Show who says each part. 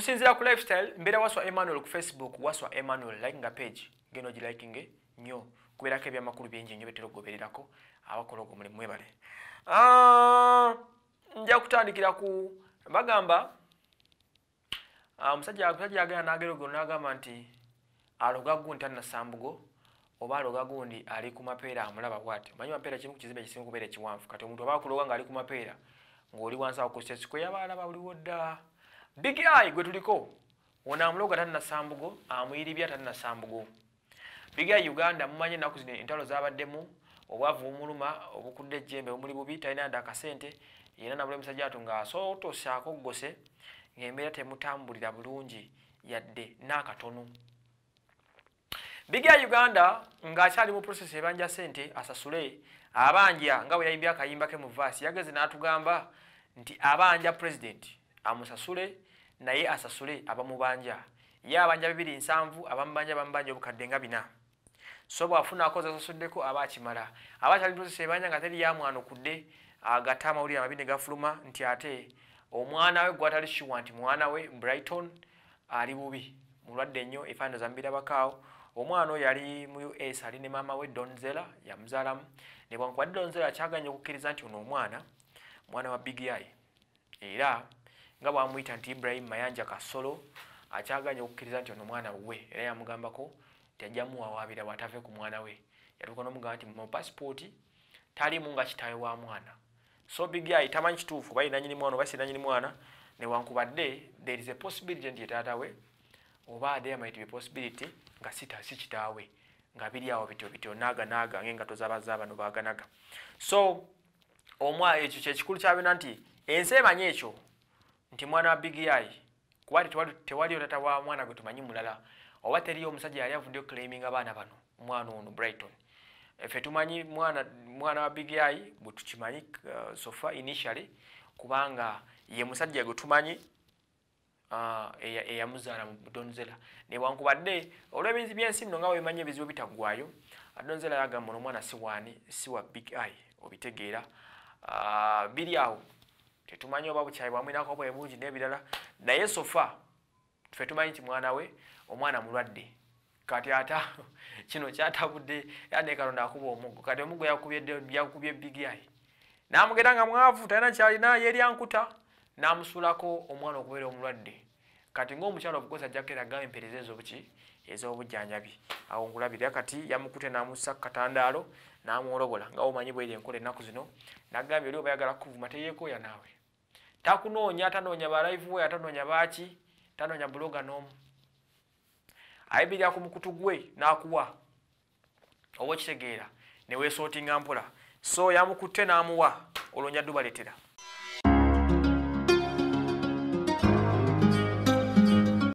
Speaker 1: tusinzira ku lifestyle mbeera waswa emmanuel ku facebook waswa emmanuel like nga page genda ogilikinge nnyo kubeerako ebyamakulu bingi nnyo betera okugobererako abakola ogwo mulimu ebale ah, nja kutandikira ku bagamba musajjamusajja ah, agenda nagero gono n'agamba nti aloga gundi tannasambugo oba aloga gundi ali ku mapeera amulaba bwati manyi mapeera kimu ku kizimba ekisinga okubeera ekiwanvu kati omuntu oba akuloga ng'ali ku mapeera ng'oli wansi awo ku stasikweyabaalaba buliwo ddala big eye gwe tuliko ono amuloga tannasambugo amuyiribya tannasambugo big eye uganda mumanyi ennaku zino entalo zabaddemu obwavu bumuluma obukudde ejjembe omuli bubi talinayanda akasente yena nabula emisajja atu ngaasootosaako ggose ngaembeera temutambulira bulungi yadde n'akatono bigya uganda ng'akyali mu proses ebanja sente asasule abanja nga bwe yayimbya akayimba ke mu vaasi yageze n'atugamba nti abanja president amusasule naye asasule abamubanja ye abanja bibiri nsanvu abamubanja bamubanja obukadde nga bina so bwafuna akoze asasuddeko aba akimala aba kyalimtuzisa ebanja nga teri yamwanokudde agatte amawulire amabine gafuluma nti ate omwana we gwatali shuwa nti mwana we brighton ali bubi mulwadde nnyo efaanani zambira bakaawo omwana oyo ali mu us ali ne maama we donzela yamuzaalamu nebwankuwadde donzela akyaganya okukkiriza nti ono omwana mwana wa bigi yai era nga bwamuyita nti ibrahimu mayanja kasolo akyaganya okukkiriza nti ono mwana we era yamugambako nti ajjamuwawaabira bwatave ku mwana we yatuka nomugamba nti mupasipooti talimu nga kitawe wa mwana so bigai tamanyi kituufu oba irinanyini mwana oba sirinanyini mwana newankubadde there is a possibility nti etaatawe oba there might be possibility nga sita si kitaawe nga biri awo bityo bityo naaga naaga ngaengato zabazaabano baaganaga so omwa ekyo kyekikulu kyabina nti ensi emanyi ekyo nti mwana wa bigiyayi kuba tewali otata wa mwana gwe tumanyi mulala oba teriyo omusajja yali avuddeyo claiming abaana bano omwana ono brighton ffe tumanyi mwana wa bigiyayi bwe tukimanyi uh, sofa initially kubanga ye musajja gwe tumanyi uh, eyamuzaala mu donzela newankubadde olw'ebizi byensi nno nga webimanyi ebizibu bitaggwayo donzela yagamba nomwana siwani siwa big eye obitegeera uh, biri awo tetumanyi oba bukyayi bwamwinako bwebungi n'ebirala naye sofa tufe tumanyi nti mwana we omwana mulwadde kati ata kino kyatabudde era nekalonda akuba omuggo kati omuggo yakubye bigiyayi n'amugenda nga mwavu talina kyalina yeryankuta n'amusuulako omwana okubeera omulwadde kati ngaomukyalo obukozi ajja kkeragamu empereza ezo buki ez'obujjanjabi awo ngulabira kati yamukute n'amusa katandaalo n'amwolobola ngawo omanyi bweri enkola ennaku zino n'agambye oli obayagala kuvuma teyeekooya naawe takunoonya atanoonya balaivu we atanoonya baaki tanoonya buloga n'omu ayibirira ku mukutu gwe n'akuwa oba okitegeera neweesootinga mpola so yamukutte n'amuwa olwonya ddubaletera